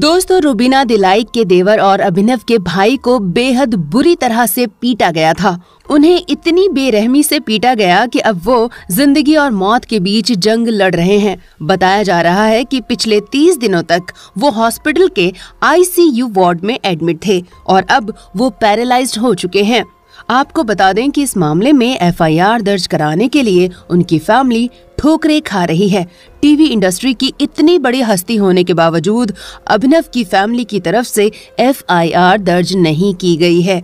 दोस्तों रूबीना दिलाई के देवर और अभिनव के भाई को बेहद बुरी तरह से पीटा गया था उन्हें इतनी बेरहमी से पीटा गया कि अब वो जिंदगी और मौत के बीच जंग लड़ रहे हैं बताया जा रहा है कि पिछले तीस दिनों तक वो हॉस्पिटल के आईसीयू वार्ड में एडमिट थे और अब वो पैरालाइज्ड हो चुके हैं आपको बता दें कि इस मामले में एफआईआर दर्ज कराने के लिए उनकी फैमिली ठोकरें खा रही है टीवी इंडस्ट्री की इतनी बड़ी हस्ती होने के बावजूद अभिनव की फैमिली की तरफ से एफआईआर दर्ज नहीं की गई है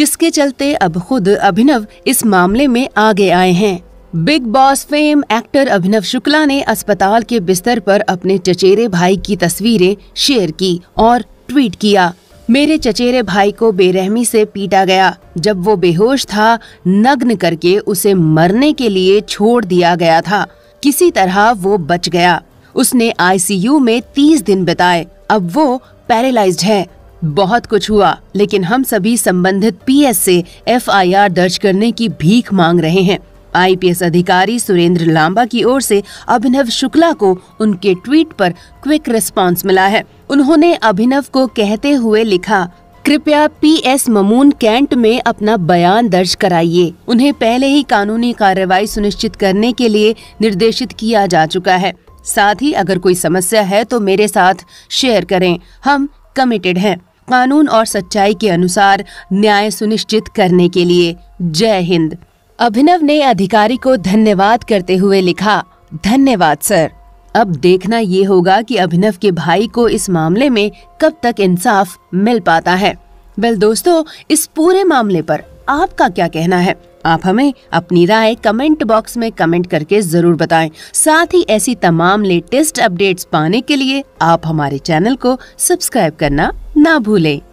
जिसके चलते अब खुद अभिनव इस मामले में आगे आए हैं Bigg Boss fame actor Abhinav Shukla ने अस्पताल के बिस्तर पर अपने चचेरे भाई की तस्वीरें शेयर की और ट्वीट किया मेरे चचेरे भाई को बेरहमी से पीटा गया जब वो बेहोश था नग्न करके उसे मरने के लिए छोड़ दिया गया था किसी तरह वो बच गया उसने आईसीयू में तीस दिन बिताए अब वो पैरालाइज्ड है बहुत कुछ हुआ लेकिन हम सभी संबंधित पीएस से एफआईआर दर्ज करने की भीख मांग रहे हैं आईपीएस अधिकारी सुरेंद्र लांबा की ओर से अभिनव शुक्ला को उनके ट्वीट पर क्विक रिस्पांस मिला है उन्होंने अभिनव को कहते हुए लिखा कृपया पीएस ममून कैंट में अपना बयान दर्ज कराइए उन्हें पहले ही कानूनी कार्रवाई सुनिश्चित करने के लिए निर्देशित किया जा चुका है साथ ही अगर कोई समस्या है तो मेरे साथ शेयर करें हम कमिटेड हैं कानून और सच्चाई के अनुसार न्याय सुनिश्चित करने के लिए जय हिंद अभिनव ने अधिकारी को धन्यवाद करते हुए लिखा धन्यवाद सर अब देखना ये होगा कि अभिनव के भाई को इस मामले में कब तक इंसाफ मिल पाता है वेल दोस्तों इस पूरे मामले पर आपका क्या कहना है आप हमें अपनी राय कमेंट बॉक्स में कमेंट करके जरूर बताएं। साथ ही ऐसी तमाम लेटेस्ट अपडेट्स पाने के लिए आप हमारे चैनल को सब्सक्राइब करना ना भूलें।